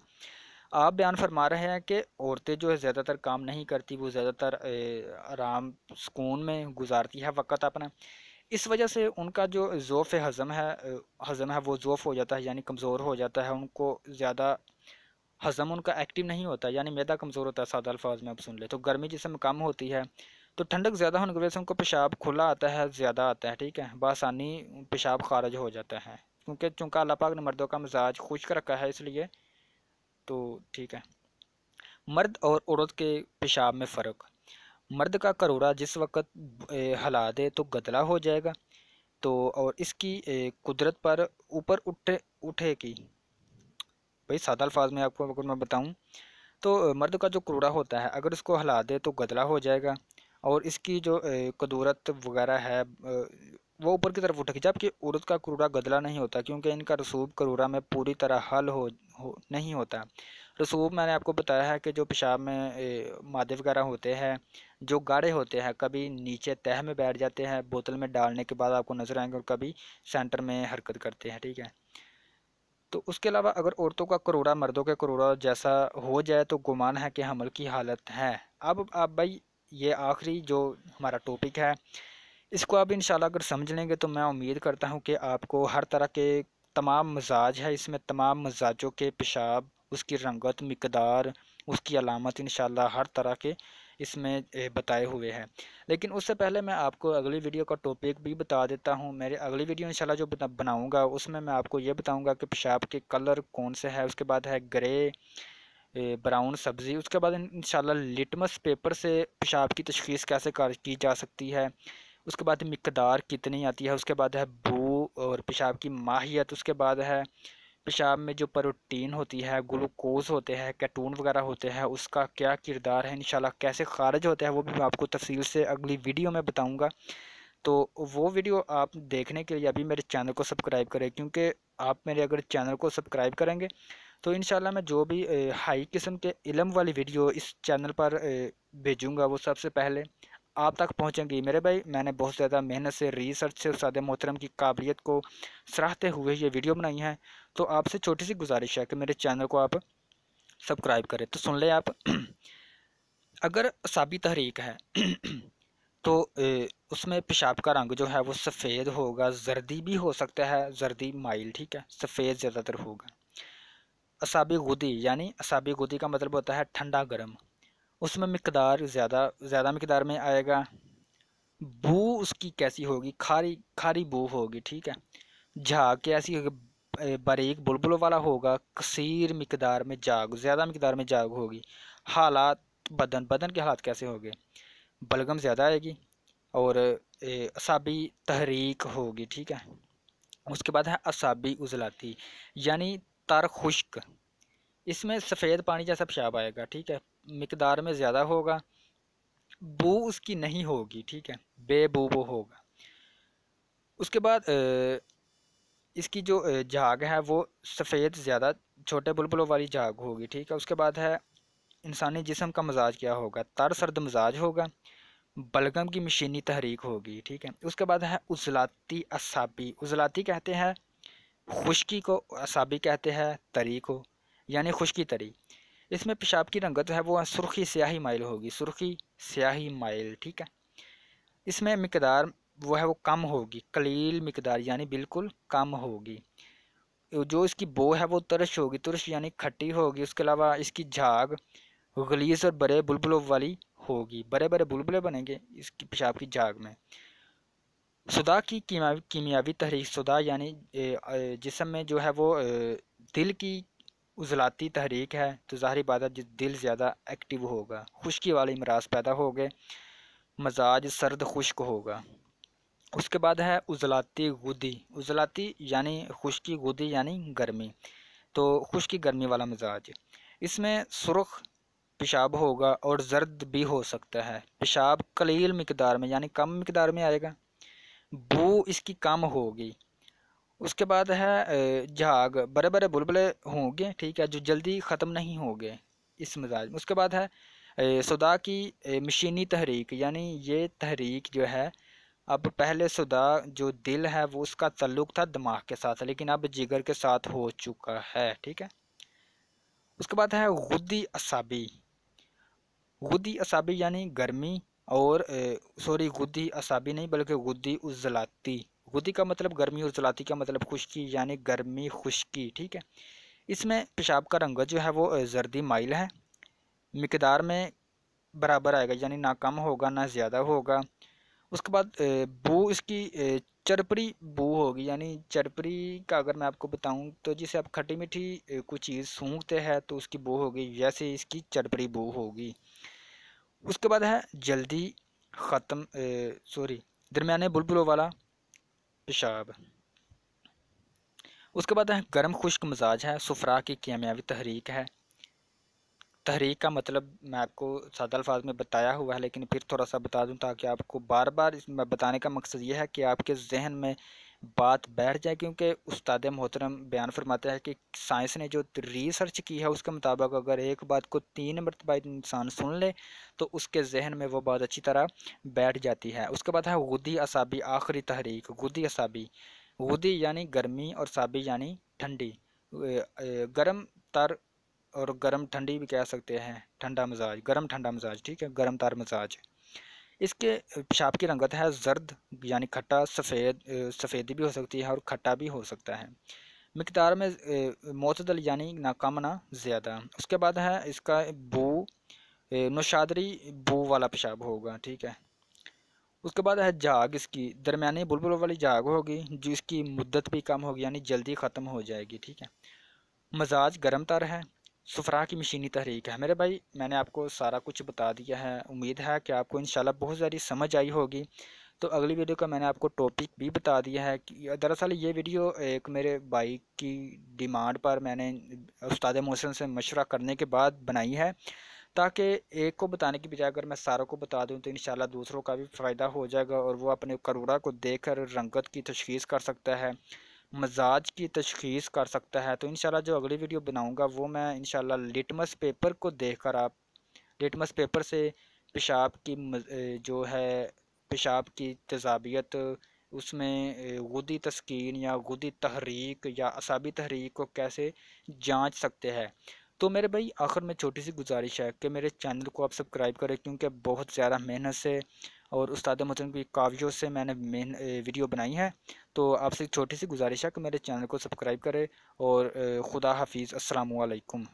आप बयान फरमा रहे हैं कि औरतें जो है ज़्यादातर काम नहीं करती वो ज़्यादातर आराम सुकून में गुजारती है वक़्त अपना इस वजह से उनका जो ज़ोफ़ हज़म है हज़म है वो ज़ोफ़ हो जाता है यानी कमज़ोर हो जाता है उनको ज़्यादा हज़म उनका एक्टिव नहीं होता यानी मैदा कमज़ोर होता है सादा अल्फाज में आप सुन ले तो गर्मी जिसमें कम होती है तो ठंडक ज़्यादा होने की वजह से उनको पेशाब खुला आता है ज़्यादा आता है ठीक है बासानी पेशाब खारज हो जाता है क्योंकि चूँकि अल्लाह पाक ने मर्दों का मिजाज खुश्क रखा है इसलिए तो ठीक है मर्द और औरत के पेशाब में फ़र्क मर्द का करोड़ा जिस वक्त हला दे तो गदला हो जाएगा तो और इसकी कुदरत पर ऊपर उठे उठेगी भाई सादा अल्फाज में आपको अगर मैं बताऊं तो मर्द का जो करोड़ा होता है अगर उसको हला दे तो गदला हो जाएगा और इसकी जो कदूरत वगैरह है वो ऊपर की तरफ उठेगी जबकि औरत का करूरा गदला नहीं होता क्योंकि इनका रसूब करूरा में पूरी तरह हल हो, हो नहीं होता रसूब मैंने आपको बताया है कि जो पेशाब में मादे वगैरह होते हैं जो गाढ़े होते हैं कभी नीचे तह में बैठ जाते हैं बोतल में डालने के बाद आपको नज़र आएंगे और कभी सेंटर में हरकत करते हैं ठीक है तो उसके अलावा अगर औरतों का करोड़ा मर्दों के करोड़ा जैसा हो जाए तो गुमान है कि हमल की हालत है अब आप भाई ये आखिरी जो हमारा टॉपिक है इसको आप इन अगर समझ लेंगे तो मैं उम्मीद करता हूँ कि आपको हर तरह के तमाम मजाज है इसमें तमाम मजाजों के पेशाब उसकी रंगत मकदार उसकी अलामत इन हर तरह के इसमें बताए हुए हैं लेकिन उससे पहले मैं आपको अगली वीडियो का टॉपिक भी बता देता हूँ मेरे अगली वीडियो इंशाल्लाह जो बनाऊँगा उसमें मैं आपको ये बताऊँगा कि पेशाब के कलर कौन से है उसके बाद है ग्रे ब्राउन सब्ज़ी उसके बाद इन लिटमस पेपर से पेशाब की तशखीस कैसे कर की जा सकती है उसके बाद मकदार कितनी आती है उसके बाद है बू और पेशाब की माहियत उसके बाद है पेशाब में जो प्रोटीन होती है ग्लूकोज होते हैं कैटून वगैरह होते हैं उसका क्या किरदार है इन कैसे खारिज होता है वो भी मैं आपको तफसील से अगली वीडियो में बताऊँगा तो वो वीडियो आप देखने के लिए अभी मेरे चैनल को सब्सक्राइब करें क्योंकि आप मेरे अगर चैनल को सब्सक्राइब करेंगे तो इन मैं जो भी हाई किस्म के इलम वाली वीडियो इस चैनल पर भेजूँगा वो सबसे पहले आप तक पहुँचेंगी मेरे भाई मैंने बहुत ज़्यादा मेहनत से रिसर्च से उसाद मोहतरम की काबिलियत को सराहते हुए ये वीडियो बनाई है तो आपसे छोटी सी गुजारिश है कि मेरे चैनल को आप सब्सक्राइब करें तो सुन लें आप अगर साबी तहरीक है तो उसमें पेशाब का रंग जो है वो सफ़ेद होगा जर्दी भी हो सकता है जर्दी माइल ठीक है सफ़ेद ज़्यादातर होगा असाबी गुदी यानी असाबी गुदी का मतलब होता है ठंडा गर्म उसमें मकदार ज़्यादा ज़्यादा मकदार में आएगा बू उसकी कैसी होगी खारी खारी बू होगी ठीक है झाग कैसी होगी बारीक बुलबुल वाला होगा कसीर मकदार में जाग ज़्यादा मकदार में जाग होगी हालात बदन बदन के हालात कैसे होंगे बलगम ज़्यादा आएगी और असाबी तहरीक होगी ठीक है उसके बाद है असाबी उजलाती यानी तर खुश्क इसमें सफ़ेद पानी जैसा पेशाब आएगा ठीक है मकदार में ज़्यादा होगा बू उसकी नहीं होगी ठीक है बेबू वो होगा उसके बाद इसकी जो झाग है वो सफ़ेद ज़्यादा छोटे बुलबुलों वाली झाग होगी ठीक है उसके बाद है इंसानी जिसम का मजाज क्या होगा तर सर्द मजाज होगा बलगम की मशीनी तहरीक होगी ठीक है उसके बाद है उजलाती असाबी उजलाती कहते हैं खुश्की को असाबी कहते हैं तरी को यानी खुश्की तरी इसमें पेशाब की रंगत है वो सुर्खी स्याही माइल होगी सुर्खी स्याही माइल ठीक है इसमें मकदार वो है वो कम होगी कलील मकदार यानी बिल्कुल कम होगी जो इसकी बो है वो तरश होगी तुरश यानी खट्टी होगी उसके अलावा इसकी झाग गलीस और बड़े बुलबुलों वाली होगी बड़े बड़े बुलबुलें बनेंगे इसकी पेशाब की झाग में सुदा की कीमियावी तहरीक सुदा यानी जिसम में जो है वो दिल की उजलाती तहरीक है तो ज़ाहरी बात है दिल ज़्यादा एक्टिव होगा खुश्की वाले अमराज पैदा हो गए मजाज सर्द खुश्क होगा उसके बाद है उजलाती गुदी उजलाती यानी खुश्की गुदी यानी गर्मी तो खुश्की गर्मी वाला मिजाज इसमें सुरख पेशाब होगा और जर्द भी हो सकता है पेशाब कलील मकदार में यानी कम मकदार में आएगा बो इसकी कम होगी उसके बाद है झाग बड़े बड़े बुलबुले होंगे ठीक है जो जल्दी ख़त्म नहीं होंगे इस मिजाज में उसके बाद है सुदा की मशीनी तहरीक यानी ये तहरीक जो है अब पहले सुदा जो दिल है वो उसका तल्लुक था दिमाग के साथ लेकिन अब जिगर के साथ हो चुका है ठीक है उसके बाद है गुदी असाबी गुदी असाबी यानी गर्मी और सॉरी गुद्दी असाबी नहीं बल्कि गुद्दी उजलाती गुदी का मतलब गर्मी और उजलाती का मतलब खुश्की यानी गर्मी खुश्की ठीक है इसमें पेशाब का रंग जो है वो जर्दी माइल है मकदार में बराबर आएगा यानी ना कम होगा ना ज़्यादा होगा उसके बाद बू इसकी चरपरी बू होगी यानी चरपरी का अगर मैं आपको बताऊं तो जिसे आप खट्टी मीठी कोई चीज़ सूंघते हैं तो उसकी बू होगी वैसे इसकी चरपरी बू होगी उसके बाद है जल्दी ख़त्म सॉरी दरमियाने बुलबुलों वाला पेशाब उसके बाद है गर्म खुश्क मिजाज है सुफरा की कीमियावी तहरीक है तहरीक का मतलब मैं आपको सादा अल्फाज में बताया हुआ है लेकिन फिर थोड़ा सा बता दूं ताकि आपको बार बार इसमें बताने का मकसद ये है कि आपके जहन में बात बैठ जाए क्योंकि उस्ताद मोहतरम बयान फरमाते हैं कि साइंस ने जो रिसर्च की है उसके मुताबिक अगर एक बात को तीन मरतबा इंसान सुन ले तो उसके जहन में वो बात अच्छी तरह बैठ जाती है उसके बाद है गुदी असाबी आखिरी तहरीक गुदी असाबी गुदी यानी गर्मी और साबी यानी ठंडी गर्म तर और गर्म ठंडी भी कह सकते हैं ठंडा मिजाज गर्म ठंडा मिजाज ठीक है गर्म तार मिजाज इसके पेशाब की रंगत है जर्द यानी खट्टा सफ़ेद सफ़ेदी भी हो सकती है और खट्टा भी हो सकता है मकदार में मतदल यानी नाकामना ज़्यादा उसके बाद है इसका बू नौशादरी बू वाला पेशाब होगा ठीक है उसके बाद है जाग इसकी दरमियानी बुलबुल वाली जाग होगी जो इसकी मुद्दत भी कम होगी यानी जल्दी ख़त्म हो जाएगी ठीक है मजाज गर्म तर है सफ़रा की मशीनी तहरीक है मेरे भाई मैंने आपको सारा कुछ बता दिया है उम्मीद है कि आपको इन बहुत सारी समझ आई होगी तो अगली वीडियो का मैंने आपको टॉपिक भी बता दिया है कि दरअसल ये वीडियो एक मेरे भाई की डिमांड पर मैंने उस्ताद मोहसिन से मशवरा करने के बाद बनाई है ताकि एक को बताने की बजाय अगर मैं सारों को बता दूं तो इन दूसरों का भी फ़ायदा हो जाएगा और वो अपने करूड़ा को देख कर रंगत की तशखीस कर सकता है मजाज की तशखीस कर सकता है तो इन जो अगली वीडियो बनाऊँगा वो मैं इन लिटमस पेपर को देख कर आप लिटमस पेपर से पेशाब की जो है पेशाब की तजाबियत उसमें गुदी तस्किन या गुदी तहरीक या असाबी तहरीक को कैसे जांच सकते हैं तो मेरे भाई आखिर में छोटी सी गुजारिश है कि मेरे चैनल को आप सब्सक्राइब करें क्योंकि बहुत ज़्यादा मेहनत से और उस्ताद मतलब की कावियों से मैंने वीडियो बनाई है तो आपसे एक छोटी सी गुजारिश है कि मेरे चैनल को सब्सक्राइब करें और ख़ुदा हाफिज़ असलकम